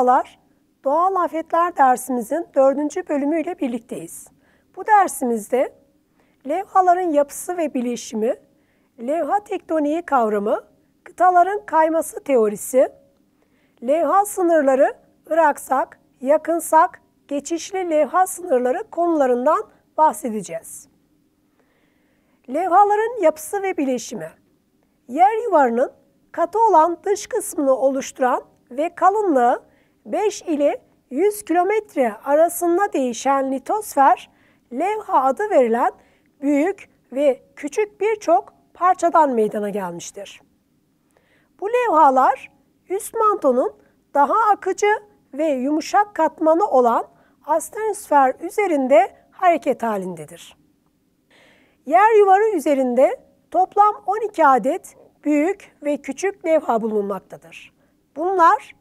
Merhabalar, Doğal Afetler dersimizin dördüncü bölümüyle birlikteyiz. Bu dersimizde levhaların yapısı ve bileşimi, levha tektoniği kavramı, kıtaların kayması teorisi, levha sınırları, ıraksak, yakınsak, geçişli levha sınırları konularından bahsedeceğiz. Levhaların yapısı ve bileşimi Yer yuvarının katı olan dış kısmını oluşturan ve kalınlığı 5 ile 100 kilometre arasında değişen litosfer, levha adı verilen büyük ve küçük birçok parçadan meydana gelmiştir. Bu levhalar üst mantonun daha akıcı ve yumuşak katmanı olan astenosfer üzerinde hareket halindedir. Yer yuvarı üzerinde toplam 12 adet büyük ve küçük levha bulunmaktadır. Bunlar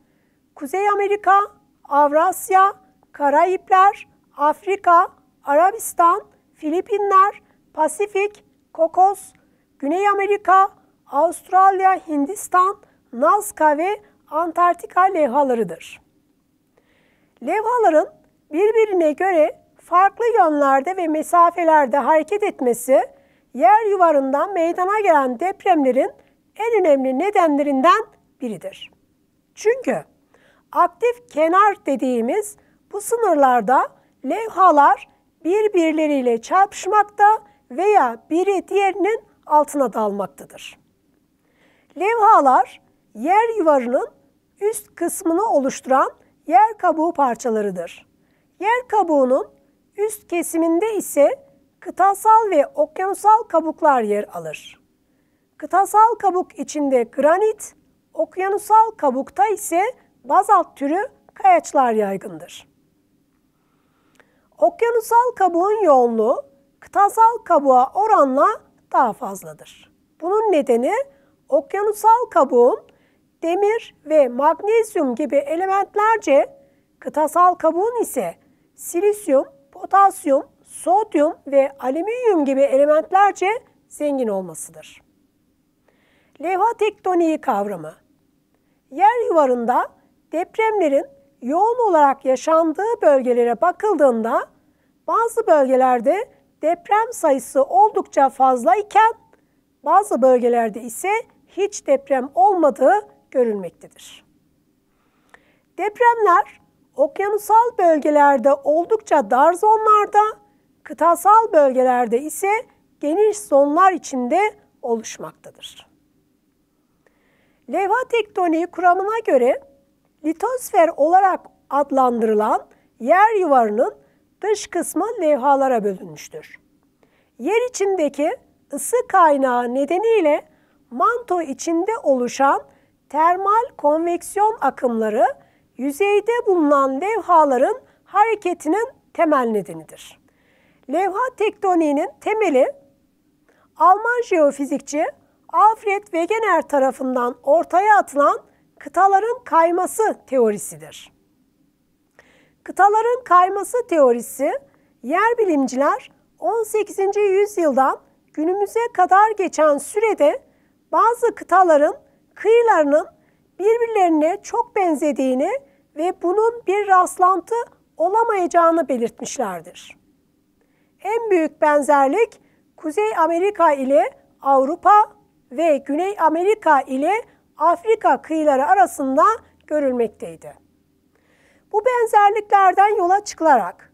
Kuzey Amerika, Avrasya, Karayipler, Afrika, Arabistan, Filipinler, Pasifik, Kokos, Güney Amerika, Avustralya, Hindistan, Nazca ve Antarktika levhalarıdır. Levhaların birbirine göre farklı yönlerde ve mesafelerde hareket etmesi, yer yuvarından meydana gelen depremlerin en önemli nedenlerinden biridir. Çünkü aktif kenar dediğimiz bu sınırlarda levhalar birbirleriyle çarpışmakta veya biri diğerinin altına dalmaktadır. Levhalar yer yuvarının üst kısmını oluşturan yer kabuğu parçalarıdır. Yer kabuğunun üst kesiminde ise kıtasal ve okyanusal kabuklar yer alır. Kıtasal kabuk içinde granit, okyanusal kabukta ise bazalt türü kayaçlar yaygındır. Okyanusal kabuğun yoğunluğu kıtasal kabuğa oranla daha fazladır. Bunun nedeni okyanusal kabuğun demir ve magnezyum gibi elementlerce kıtasal kabuğun ise silisyum, potasyum, sodyum ve alüminyum gibi elementlerce zengin olmasıdır. Levha tektoniği kavramı Yer yuvarında depremlerin yoğun olarak yaşandığı bölgelere bakıldığında bazı bölgelerde deprem sayısı oldukça fazla iken bazı bölgelerde ise hiç deprem olmadığı görülmektedir. Depremler okyanusal bölgelerde oldukça dar zonlarda, kıtasal bölgelerde ise geniş zonlar içinde oluşmaktadır. Levha tektoniği kuramına göre litosfer olarak adlandırılan yer yuvarının dış kısmı levhalara bölünmüştür. Yer içindeki ısı kaynağı nedeniyle manto içinde oluşan termal konveksiyon akımları yüzeyde bulunan levhaların hareketinin temel nedenidir. Levha tektoniğinin temeli Alman jeofizikçi Alfred Wegener tarafından ortaya atılan kıtaların kayması teorisidir. Kıtaların kayması teorisi yer bilimciler 18. yüzyıldan günümüze kadar geçen sürede bazı kıtaların kıyılarının birbirlerine çok benzediğini ve bunun bir rastlantı olamayacağını belirtmişlerdir. En büyük benzerlik Kuzey Amerika ile Avrupa ve Güney Amerika ile Afrika kıyıları arasında görülmekteydi. Bu benzerliklerden yola çıkılarak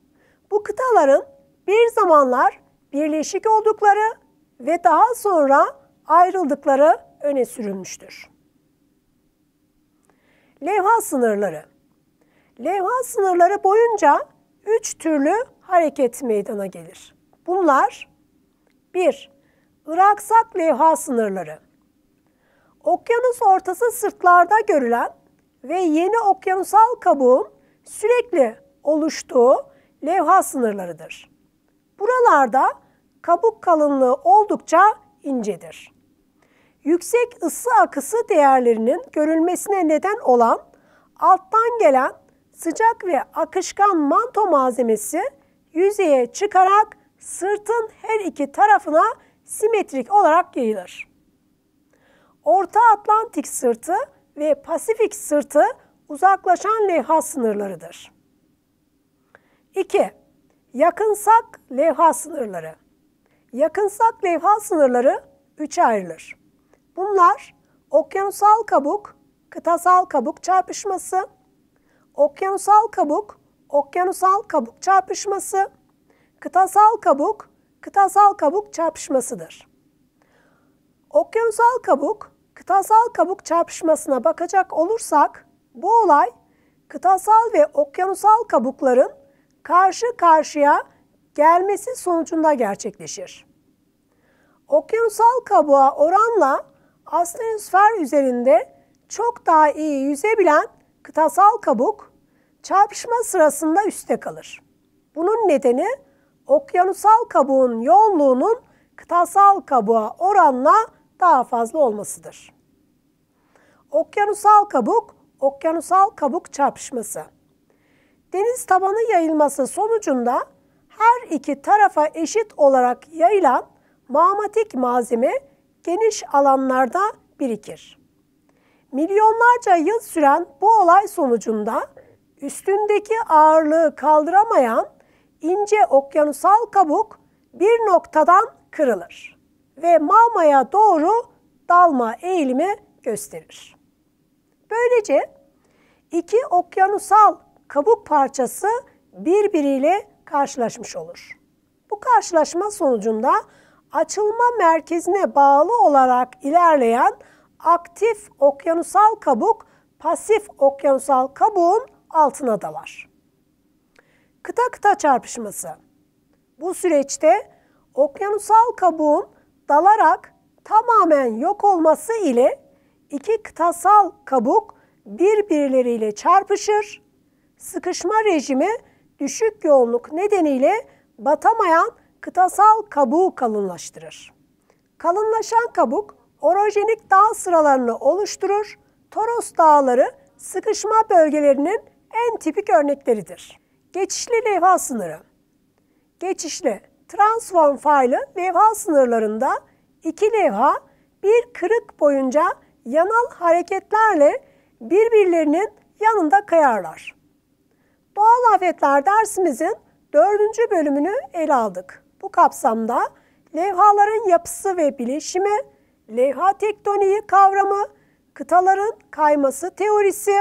bu kıtaların bir zamanlar birleşik oldukları ve daha sonra ayrıldıkları öne sürülmüştür. Levha sınırları Levha sınırları boyunca üç türlü hareket meydana gelir. Bunlar 1. Iraksak levha sınırları okyanus ortası sırtlarda görülen ve yeni okyanusal kabuğun sürekli oluştuğu levha sınırlarıdır. Buralarda kabuk kalınlığı oldukça incedir. Yüksek ısı akısı değerlerinin görülmesine neden olan alttan gelen sıcak ve akışkan manto malzemesi yüzeye çıkarak sırtın her iki tarafına simetrik olarak yayılır. Orta Atlantik sırtı ve Pasifik sırtı uzaklaşan levha sınırlarıdır. 2. Yakınsak levha sınırları. Yakınsak levha sınırları üçe ayrılır. Bunlar okyanusal kabuk, kıtasal kabuk çarpışması, okyanusal kabuk, okyanusal kabuk çarpışması, kıtasal kabuk, kıtasal kabuk çarpışmasıdır. Okyanusal kabuk, kıtasal kabuk çarpışmasına bakacak olursak bu olay kıtasal ve okyanusal kabukların karşı karşıya gelmesi sonucunda gerçekleşir. Okyanusal kabuğa oranla astenosfer üzerinde çok daha iyi yüzebilen kıtasal kabuk çarpışma sırasında üste kalır. Bunun nedeni okyanusal kabuğun yoğunluğunun kıtasal kabuğa oranla daha fazla olmasıdır. Okyanusal kabuk, okyanusal kabuk çarpışması. Deniz tabanı yayılması sonucunda her iki tarafa eşit olarak yayılan mağmatik malzeme geniş alanlarda birikir. Milyonlarca yıl süren bu olay sonucunda üstündeki ağırlığı kaldıramayan ince okyanusal kabuk bir noktadan kırılır ve mamaya doğru dalma eğilimi gösterir. Böylece iki okyanusal kabuk parçası birbiriyle karşılaşmış olur. Bu karşılaşma sonucunda açılma merkezine bağlı olarak ilerleyen aktif okyanusal kabuk pasif okyanusal kabuğun altına dalar. Kıta kıta çarpışması. Bu süreçte okyanusal kabuğun dalarak tamamen yok olması ile iki kıtasal kabuk birbirleriyle çarpışır. Sıkışma rejimi düşük yoğunluk nedeniyle batamayan kıtasal kabuğu kalınlaştırır. Kalınlaşan kabuk orojenik dağ sıralarını oluşturur. Toros dağları sıkışma bölgelerinin en tipik örnekleridir. Geçişli levha sınırı. Geçişli transform faili levha sınırlarında iki levha bir kırık boyunca yanal hareketlerle birbirlerinin yanında kayarlar. Doğal afetler dersimizin dördüncü bölümünü ele aldık. Bu kapsamda levhaların yapısı ve bileşimi, levha tektoniği kavramı, kıtaların kayması teorisi,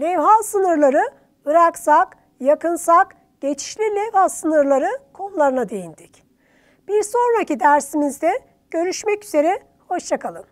levha sınırları bıraksak, yakınsak geçişli levha sınırları konularına değindik. Bir sonraki dersimizde görüşmek üzere, hoşçakalın.